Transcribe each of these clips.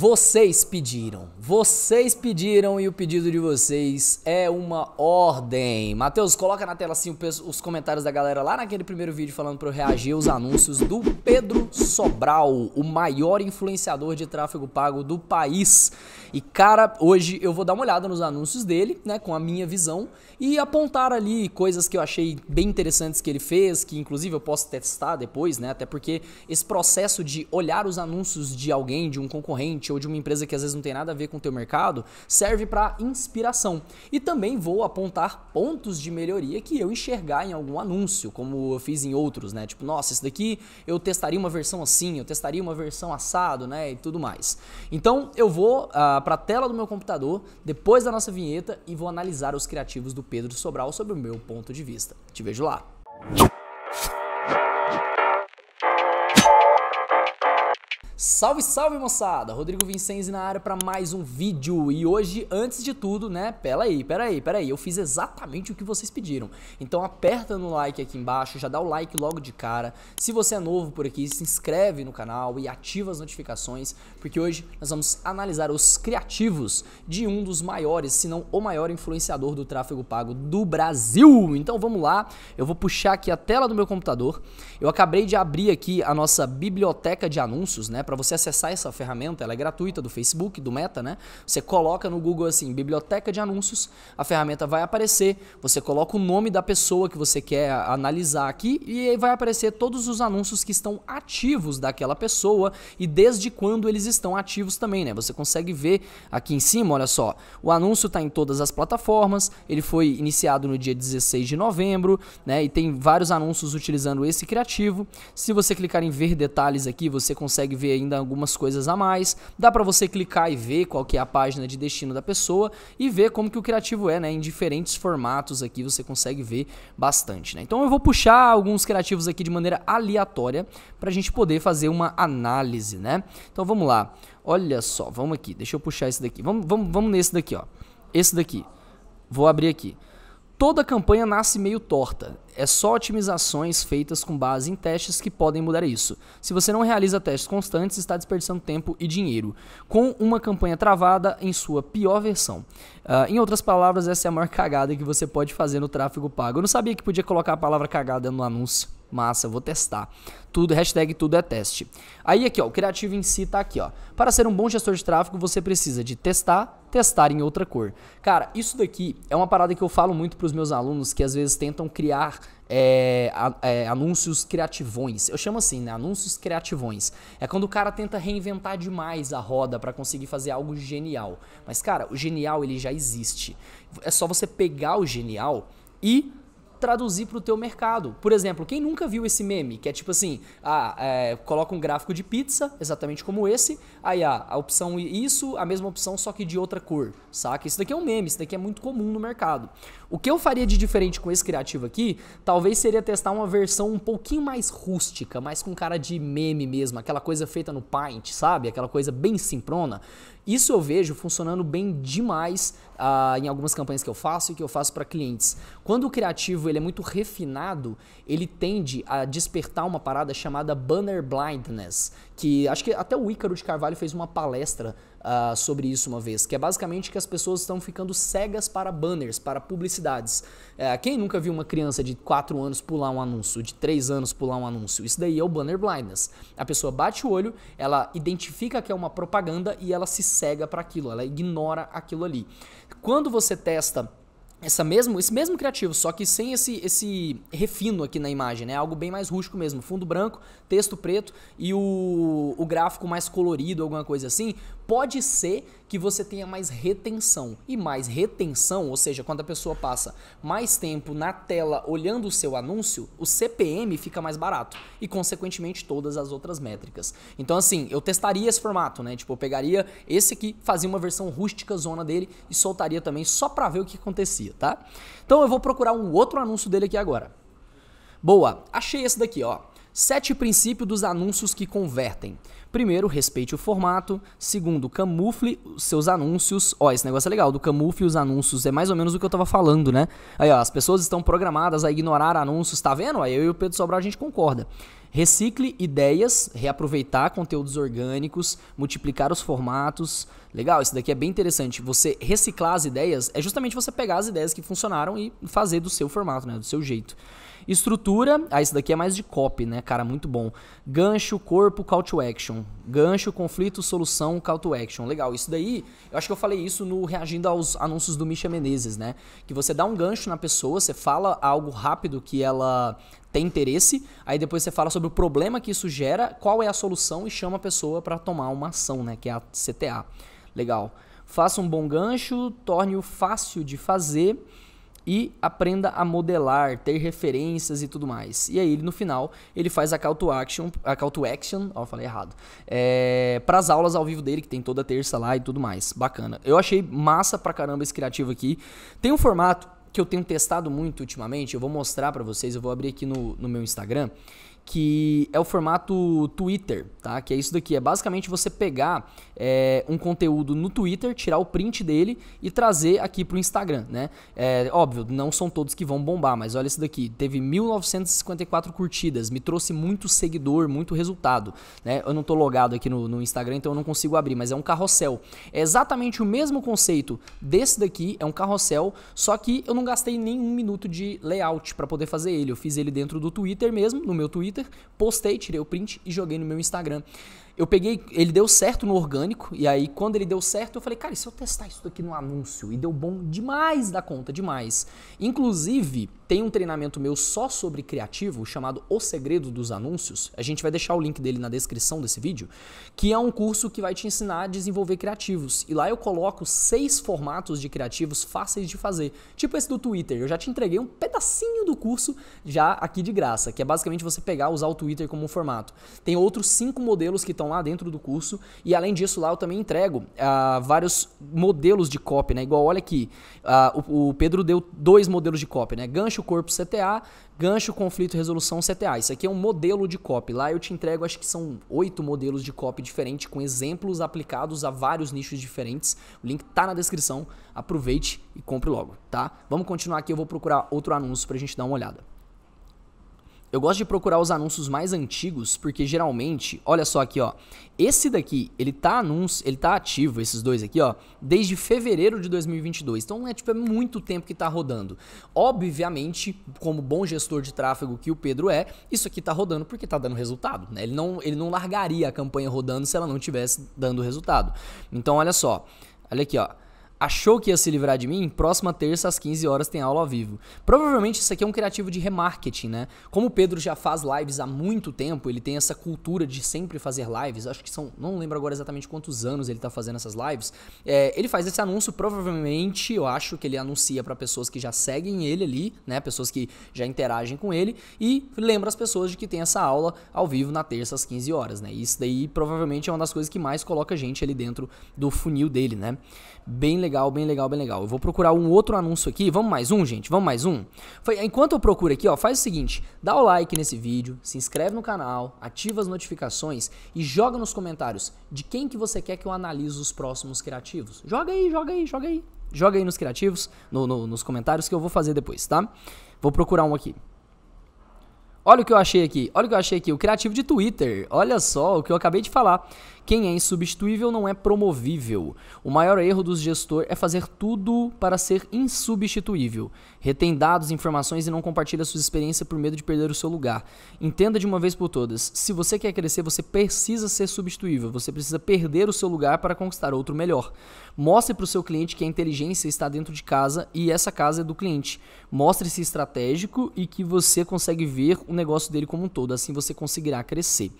Vocês pediram, vocês pediram e o pedido de vocês é uma ordem. Matheus, coloca na tela assim os comentários da galera lá naquele primeiro vídeo falando para eu reagir aos anúncios do Pedro Sobral, o maior influenciador de tráfego pago do país. E cara, hoje eu vou dar uma olhada nos anúncios dele, né, com a minha visão e apontar ali coisas que eu achei bem interessantes que ele fez, que inclusive eu posso testar depois, né, até porque esse processo de olhar os anúncios de alguém, de um concorrente concorrente ou de uma empresa que às vezes não tem nada a ver com o teu mercado, serve para inspiração. E também vou apontar pontos de melhoria que eu enxergar em algum anúncio, como eu fiz em outros, né? Tipo, nossa, esse daqui eu testaria uma versão assim, eu testaria uma versão assado, né, e tudo mais. Então, eu vou uh, ah, para a tela do meu computador depois da nossa vinheta e vou analisar os criativos do Pedro Sobral sobre o meu ponto de vista. Te vejo lá. Salve, salve moçada! Rodrigo Vincenzi na área para mais um vídeo e hoje, antes de tudo, né? Pera aí, pera aí, pera aí, eu fiz exatamente o que vocês pediram. Então aperta no like aqui embaixo, já dá o like logo de cara. Se você é novo por aqui, se inscreve no canal e ativa as notificações, porque hoje nós vamos analisar os criativos de um dos maiores, se não o maior influenciador do tráfego pago do Brasil. Então vamos lá, eu vou puxar aqui a tela do meu computador. Eu acabei de abrir aqui a nossa biblioteca de anúncios, né? para você acessar essa ferramenta, ela é gratuita do Facebook, do Meta, né? Você coloca no Google assim, biblioteca de anúncios, a ferramenta vai aparecer, você coloca o nome da pessoa que você quer analisar aqui e vai aparecer todos os anúncios que estão ativos daquela pessoa e desde quando eles estão ativos também, né? Você consegue ver aqui em cima, olha só, o anúncio está em todas as plataformas, ele foi iniciado no dia 16 de novembro, né? E tem vários anúncios utilizando esse criativo. Se você clicar em ver detalhes aqui, você consegue ver ainda algumas coisas a mais. Dá para você clicar e ver qual que é a página de destino da pessoa e ver como que o criativo é, né? Em diferentes formatos aqui você consegue ver bastante, né? Então eu vou puxar alguns criativos aqui de maneira aleatória para a gente poder fazer uma análise, né? Então vamos lá. Olha só, vamos aqui. Deixa eu puxar esse daqui. Vamos, vamos, vamos nesse daqui, ó. Esse daqui. Vou abrir aqui. Toda campanha nasce meio torta. É só otimizações feitas com base em testes que podem mudar isso. Se você não realiza testes constantes, está desperdiçando tempo e dinheiro, com uma campanha travada em sua pior versão. Uh, em outras palavras, essa é a maior cagada que você pode fazer no tráfego pago. Eu não sabia que podia colocar a palavra cagada no anúncio. Massa, vou testar. Tudo, hashtag tudo é teste. Aí aqui, ó, o criativo em si tá aqui, ó. Para ser um bom gestor de tráfego, você precisa de testar, testar em outra cor. Cara, isso daqui é uma parada que eu falo muito para os meus alunos que às vezes tentam criar é, é, anúncios criativões. Eu chamo assim, né? Anúncios criativões. É quando o cara tenta reinventar demais a roda para conseguir fazer algo genial. Mas, cara, o genial ele já existe. É só você pegar o genial e traduzir para o teu mercado. Por exemplo, quem nunca viu esse meme, que é tipo assim, ah, é, coloca um gráfico de pizza, exatamente como esse, aí ah, a opção isso, a mesma opção, só que de outra cor, saca? Isso daqui é um meme, isso daqui é muito comum no mercado. O que eu faria de diferente com esse criativo aqui, talvez seria testar uma versão um pouquinho mais rústica, mais com cara de meme mesmo, aquela coisa feita no Paint, sabe? Aquela coisa bem simprona. Isso eu vejo funcionando bem demais uh, em algumas campanhas que eu faço e que eu faço para clientes. Quando o criativo ele é muito refinado, ele tende a despertar uma parada chamada banner blindness, que acho que até o Ícaro de Carvalho fez uma palestra uh, sobre isso uma vez, que é basicamente que as pessoas estão ficando cegas para banners, para publicidades. Uh, quem nunca viu uma criança de 4 anos pular um anúncio, de 3 anos pular um anúncio? Isso daí é o banner blindness. A pessoa bate o olho, ela identifica que é uma propaganda e ela se cega para aquilo, ela ignora aquilo ali. Quando você testa essa mesmo, esse mesmo criativo, só que sem esse, esse refino aqui na imagem, né? Algo bem mais rústico mesmo. Fundo branco, texto preto e o, o gráfico mais colorido, alguma coisa assim pode ser que você tenha mais retenção. E mais retenção, ou seja, quando a pessoa passa mais tempo na tela olhando o seu anúncio, o CPM fica mais barato e, consequentemente, todas as outras métricas. Então, assim, eu testaria esse formato, né? Tipo, eu pegaria esse aqui, fazia uma versão rústica zona dele e soltaria também só para ver o que acontecia, tá? Então, eu vou procurar um outro anúncio dele aqui agora. Boa, achei esse daqui, ó. Sete princípios dos anúncios que convertem. Primeiro, respeite o formato. Segundo, camufle os seus anúncios. Ó, esse negócio é legal, do camufle os anúncios. É mais ou menos o que eu tava falando, né? Aí, ó, as pessoas estão programadas a ignorar anúncios, tá vendo? Aí eu e o Pedro Sobral a gente concorda. Recicle ideias, reaproveitar conteúdos orgânicos, multiplicar os formatos. Legal, isso daqui é bem interessante. Você reciclar as ideias é justamente você pegar as ideias que funcionaram e fazer do seu formato, né? Do seu jeito. Estrutura, ah, isso daqui é mais de copy, né, cara? Muito bom. Gancho, corpo, call to action. Gancho, conflito, solução, call to action. Legal. Isso daí, eu acho que eu falei isso no reagindo aos anúncios do Misha Menezes, né? Que você dá um gancho na pessoa, você fala algo rápido que ela tem interesse, aí depois você fala sobre o problema que isso gera, qual é a solução e chama a pessoa para tomar uma ação, né, que é a CTA. Legal. Faça um bom gancho, torne-o fácil de fazer e aprenda a modelar, ter referências e tudo mais. E aí, no final, ele faz a call to action, a call to action, ó, falei errado, é, para as aulas ao vivo dele, que tem toda terça lá e tudo mais. Bacana. Eu achei massa pra caramba esse criativo aqui. Tem um formato que eu tenho testado muito ultimamente, eu vou mostrar para vocês, eu vou abrir aqui no, no meu Instagram, que é o formato Twitter, tá? Que é isso daqui, é basicamente você pegar é, um conteúdo no Twitter, tirar o print dele e trazer aqui pro Instagram, né? É, óbvio, não são todos que vão bombar, mas olha isso daqui, teve 1954 curtidas, me trouxe muito seguidor, muito resultado, né? Eu não tô logado aqui no, no Instagram, então eu não consigo abrir, mas é um carrossel. É exatamente o mesmo conceito desse daqui, é um carrossel, só que eu não gastei nenhum minuto de layout para poder fazer ele, eu fiz ele dentro do Twitter mesmo, no meu Twitter, Twitter, postei, tirei o print e joguei no meu Instagram. Eu peguei, ele deu certo no orgânico, e aí quando ele deu certo, eu falei, cara, e se eu testar isso daqui no anúncio? E deu bom demais da conta, demais. Inclusive, tem um treinamento meu só sobre criativo, chamado O Segredo dos Anúncios. A gente vai deixar o link dele na descrição desse vídeo, que é um curso que vai te ensinar a desenvolver criativos. E lá eu coloco seis formatos de criativos fáceis de fazer. Tipo esse do Twitter. Eu já te entreguei um pedacinho do curso já aqui de graça, que é basicamente você pegar, usar o Twitter como um formato. Tem outros cinco modelos que estão estão lá dentro do curso. E além disso, lá eu também entrego uh, vários modelos de copy, né? Igual, olha aqui, uh, o, o, Pedro deu dois modelos de copy, né? Gancho, corpo, CTA, gancho, conflito, resolução, CTA. Isso aqui é um modelo de copy. Lá eu te entrego, acho que são oito modelos de copy diferentes, com exemplos aplicados a vários nichos diferentes. O link tá na descrição. Aproveite e compre logo, tá? Vamos continuar aqui, eu vou procurar outro anúncio pra gente dar uma olhada. Eu gosto de procurar os anúncios mais antigos, porque geralmente, olha só aqui, ó. Esse daqui, ele tá anúncio, ele tá ativo, esses dois aqui, ó, desde fevereiro de 2022. Então é tipo é muito tempo que tá rodando. Obviamente, como bom gestor de tráfego que o Pedro é, isso aqui tá rodando porque tá dando resultado, né? Ele não, ele não largaria a campanha rodando se ela não tivesse dando resultado. Então olha só. Olha aqui, ó achou que ia se livrar de mim, próxima terça às 15 horas tem aula ao vivo. Provavelmente isso aqui é um criativo de remarketing, né? Como o Pedro já faz lives há muito tempo, ele tem essa cultura de sempre fazer lives, acho que são, não lembro agora exatamente quantos anos ele tá fazendo essas lives. É, ele faz esse anúncio, provavelmente, eu acho que ele anuncia para pessoas que já seguem ele ali, né? Pessoas que já interagem com ele e lembra as pessoas de que tem essa aula ao vivo na terça às 15 horas, né? isso daí provavelmente é uma das coisas que mais coloca gente ali dentro do funil dele, né? Bem legal legal, bem legal, bem legal. Eu vou procurar um outro anúncio aqui. Vamos mais um, gente? Vamos mais um? Foi, enquanto eu procuro aqui, ó, faz o seguinte: dá o like nesse vídeo, se inscreve no canal, ativa as notificações e joga nos comentários de quem que você quer que eu analise os próximos criativos. Joga aí, joga aí, joga aí. Joga aí nos criativos, no, no, nos comentários que eu vou fazer depois, tá? Vou procurar um aqui. Olha o que eu achei aqui, olha o que eu achei aqui, o criativo de Twitter. Olha só o que eu acabei de falar. Quem é insubstituível não é promovível. O maior erro dos gestores é fazer tudo para ser insubstituível. Retém dados, informações e não compartilha suas experiências por medo de perder o seu lugar. Entenda de uma vez por todas: se você quer crescer, você precisa ser substituível, você precisa perder o seu lugar para conquistar outro melhor. Mostre para o seu cliente que a inteligência está dentro de casa e essa casa é do cliente. Mostre-se estratégico e que você consegue ver o negócio dele como um todo, assim você conseguirá crescer.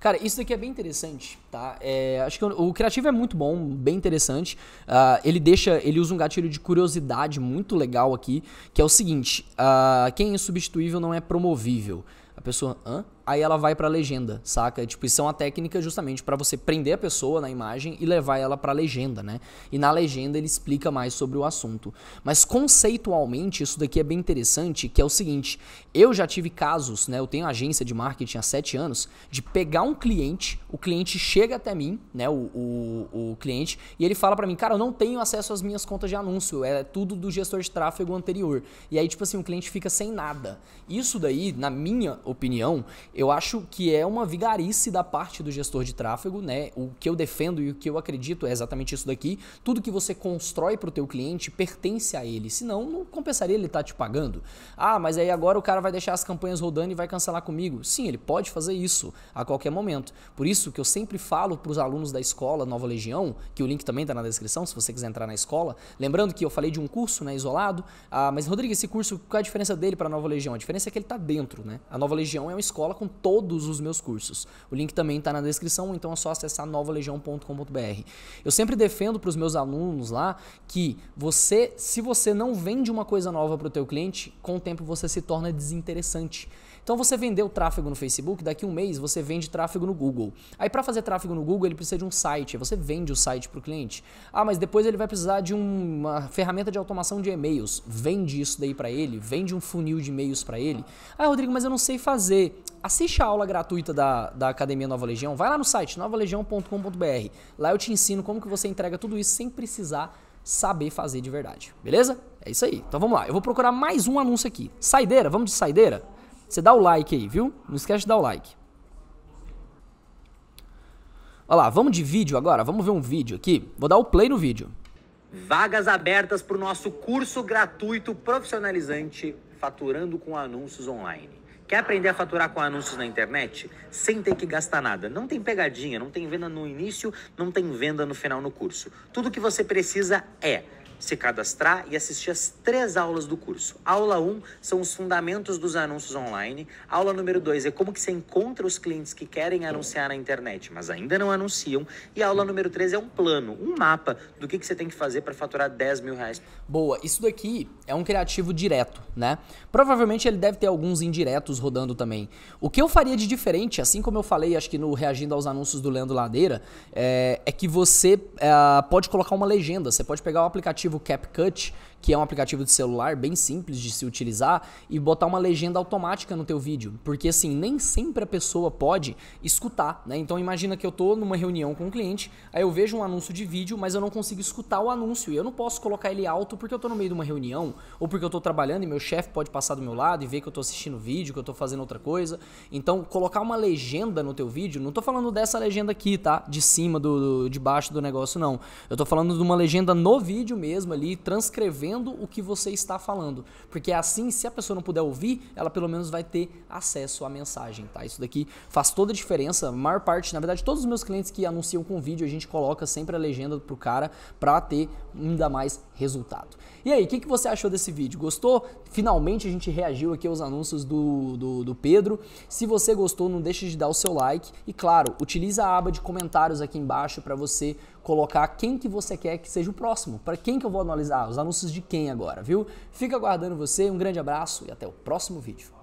Cara, isso daqui é bem interessante, tá? É, acho que o, o, criativo é muito bom, bem interessante. Uh, ele deixa, ele usa um gatilho de curiosidade muito legal aqui, que é o seguinte: uh, quem é substituível não é promovível. A pessoa, hã? aí ela vai pra legenda, saca? Tipo, isso é uma técnica justamente para você prender a pessoa na imagem e levar ela pra legenda, né? E na legenda ele explica mais sobre o assunto. Mas conceitualmente, isso daqui é bem interessante, que é o seguinte: eu já tive casos, né? Eu tenho agência de marketing há sete anos, de pegar um cliente, o cliente chega até mim, né? O, o, o cliente, e ele fala para mim, cara, eu não tenho acesso às minhas contas de anúncio, é tudo do gestor de tráfego anterior. E aí, tipo assim, o cliente fica sem nada. Isso daí, na minha opinião, eu acho que é uma vigarice da parte do gestor de tráfego, né? O que eu defendo e o que eu acredito é exatamente isso daqui. Tudo que você constrói para o teu cliente pertence a ele, senão não compensaria ele estar tá te pagando. Ah, mas aí agora o cara vai deixar as campanhas rodando e vai cancelar comigo. Sim, ele pode fazer isso a qualquer momento. Por isso que eu sempre falo para os alunos da escola Nova Legião, que o link também está na descrição, se você quiser entrar na escola. Lembrando que eu falei de um curso, né, isolado. Ah, mas Rodrigo, esse curso, qual é a diferença dele para a Nova Legião? A diferença é que ele está dentro, né? A Nova Legião é uma escola com com todos os meus cursos. O link também está na descrição, então é só acessar novalegião.com.br. Eu sempre defendo para os meus alunos lá que você, se você não vende uma coisa nova para o teu cliente, com o tempo você se torna desinteressante. Então você vendeu tráfego no Facebook, daqui um mês você vende tráfego no Google. Aí para fazer tráfego no Google ele precisa de um site, você vende o site para o cliente. Ah, mas depois ele vai precisar de uma ferramenta de automação de e-mails. Vende isso daí para ele, vende um funil de e-mails para ele. Ah, Rodrigo, mas eu não sei fazer. Assiste a aula gratuita da, da Academia Nova Legião, vai lá no site novalegião.com.br. Lá eu te ensino como que você entrega tudo isso sem precisar saber fazer de verdade. Beleza? É isso aí. Então vamos lá. Eu vou procurar mais um anúncio aqui. Saideira, vamos de saideira? Você dá o like aí, viu? Não esquece de dar o like. Olha lá, vamos de vídeo agora? Vamos ver um vídeo aqui. Vou dar o play no vídeo. Vagas abertas para o nosso curso gratuito profissionalizante Faturando com Anúncios Online. Quer aprender a faturar com anúncios na internet sem ter que gastar nada? Não tem pegadinha, não tem venda no início, não tem venda no final no curso. Tudo que você precisa é se cadastrar e assistir as três aulas do curso. Aula 1 um são os fundamentos dos anúncios online. Aula número 2 é como que você encontra os clientes que querem anunciar na internet, mas ainda não anunciam. E aula número 3 é um plano, um mapa do que, que você tem que fazer para faturar 10 mil reais. Boa, isso daqui é um criativo direto, né? Provavelmente ele deve ter alguns indiretos rodando também. O que eu faria de diferente, assim como eu falei, acho que no Reagindo aos Anúncios do Leandro Ladeira, é, é que você é, pode colocar uma legenda. Você pode pegar o aplicativo aplicativo CapCut, que é um aplicativo de celular bem simples de se utilizar, e botar uma legenda automática no teu vídeo. Porque assim, nem sempre a pessoa pode escutar, né? Então imagina que eu tô numa reunião com um cliente, aí eu vejo um anúncio de vídeo, mas eu não consigo escutar o anúncio. E eu não posso colocar ele alto porque eu tô no meio de uma reunião, ou porque eu tô trabalhando e meu chefe pode passar do meu lado e ver que eu tô assistindo vídeo, que eu tô fazendo outra coisa. Então, colocar uma legenda no teu vídeo, não tô falando dessa legenda aqui, tá? De cima, do, do de baixo do negócio, não. Eu tô falando de uma legenda no vídeo mesmo ali, transcrevendo o que você está falando. Porque assim, se a pessoa não puder ouvir, ela pelo menos vai ter acesso à mensagem, tá? Isso daqui faz toda a diferença. A maior parte, na verdade, todos os meus clientes que anunciam com vídeo, a gente coloca sempre a legenda pro cara para ter ainda mais resultado. E aí, o que, que você achou desse vídeo? Gostou? Finalmente a gente reagiu aqui aos anúncios do, do, do Pedro. Se você gostou, não deixe de dar o seu like. E claro, utiliza a aba de comentários aqui embaixo para você colocar quem que você quer que seja o próximo, para quem que eu vou analisar, os anúncios de quem agora, viu? Fica aguardando você, um grande abraço e até o próximo vídeo.